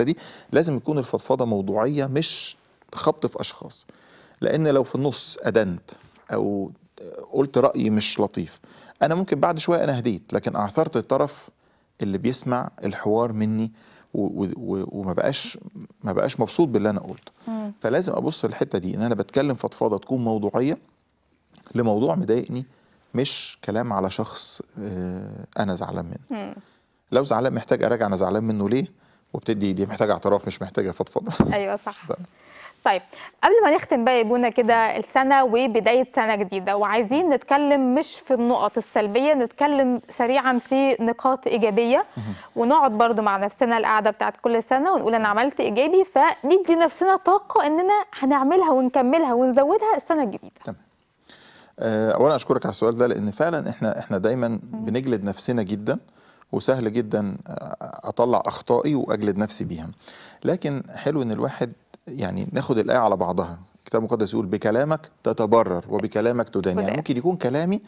دي لازم يكون الفضفضه موضوعيه مش خبط في اشخاص لان لو في النص ادنت او قلت راي مش لطيف انا ممكن بعد شويه انا هديت لكن اعثرت الطرف اللي بيسمع الحوار مني وما بقاش ما بقاش مبسوط باللي انا قلته فلازم ابص للحته دي ان انا بتكلم فضفاضه تكون موضوعيه لموضوع مضايقني مش كلام على شخص آه، انا زعلان منه لو زعلان محتاج اراجع انا زعلان منه ليه وبتدي دي محتاجه اعتراف مش محتاجه فضفضه ايوه صح طيب قبل ما نختم بقى يا بونا كده السنه وبدايه سنه جديده وعايزين نتكلم مش في النقط السلبيه نتكلم سريعا في نقاط ايجابيه ونقعد برضو مع نفسنا القعده بتاعت كل سنه ونقول انا عملت ايجابي فندي نفسنا طاقه اننا هنعملها ونكملها ونزودها السنه الجديده تمام آه، اولا اشكرك على السؤال ده لان فعلا احنا احنا دايما بنجلد نفسنا جدا وسهل جدا اطلع اخطائي واجلد نفسي بيها لكن حلو ان الواحد يعني ناخد الايه على بعضها الكتاب المقدس يقول بكلامك تتبرر وبكلامك تدان يعني ممكن يكون كلامي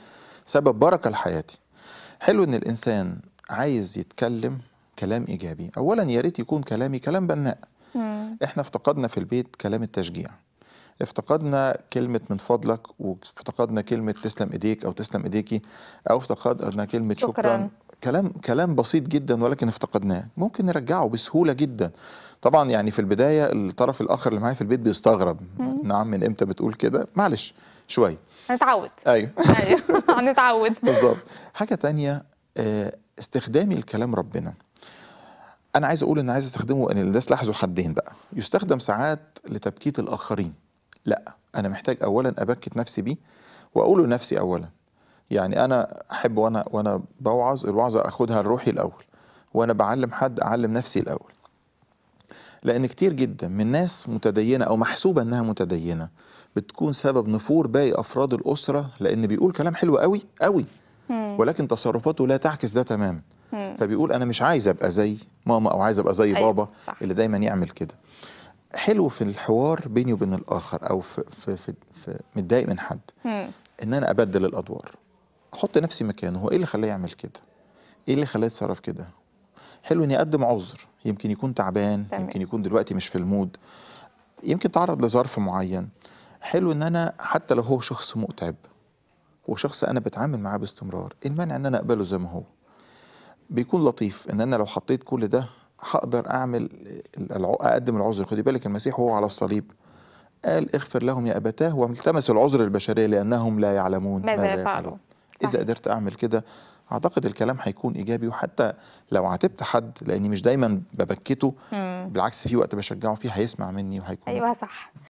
سبب بركه لحياتي حلو ان الانسان عايز يتكلم كلام ايجابي اولا يا ريت يكون كلامي كلام بناء احنا افتقدنا في البيت كلام التشجيع افتقدنا كلمة من فضلك وافتقدنا كلمة تسلم ايديك او تسلم ايديكي او افتقدنا كلمة شكرا, شكرا. كلام كلام بسيط جدا ولكن افتقدناه ممكن نرجعه بسهوله جدا طبعا يعني في البدايه الطرف الاخر اللي معايا في البيت بيستغرب نعم من امتى بتقول كده معلش شويه هنتعود ايوه ايوه هنتعود بالظبط حاجه تانية آه، استخدامي لكلام ربنا انا عايز اقول ان عايز استخدمه ان الناس لاحظوا حدين بقى يستخدم ساعات لتبكيت الاخرين لا انا محتاج اولا ابكت نفسي بيه واقوله لنفسي اولا يعني انا احب وانا وانا بوعظ الوعظه اخدها لروحي الاول وانا بعلم حد اعلم نفسي الاول لان كتير جدا من ناس متدينه او محسوبه انها متدينه بتكون سبب نفور باقي افراد الاسره لان بيقول كلام حلو قوي قوي ولكن تصرفاته لا تعكس ده تماما فبيقول انا مش عايز ابقى زي ماما او عايز ابقى زي أيوة بابا صح. اللي دايما يعمل كده حلو في الحوار بيني وبين الاخر او في في في, في متضايق من حد ان انا ابدل الادوار احط نفسي مكانه هو ايه اللي خلاه يعمل كده ايه اللي خلاه يتصرف كده حلو اني اقدم عذر يمكن يكون تعبان تمام. يمكن يكون دلوقتي مش في المود يمكن تعرض لظرف معين حلو ان انا حتى لو هو شخص متعب وشخص انا بتعامل معاه باستمرار المانع ان انا اقبله زي ما هو بيكون لطيف ان انا لو حطيت كل ده هقدر اعمل اقدم العذر خدي بالك المسيح وهو على الصليب قال اغفر لهم يا ابتاه والتمس العذر البشريه لانهم لا يعلمون ماذا, ماذا يفعلون اذا قدرت اعمل كده اعتقد الكلام هيكون ايجابي وحتى لو عاتبت حد لاني مش دايما ببكته بالعكس في وقت بشجعه فيه هيسمع مني وهيكون ايوه صح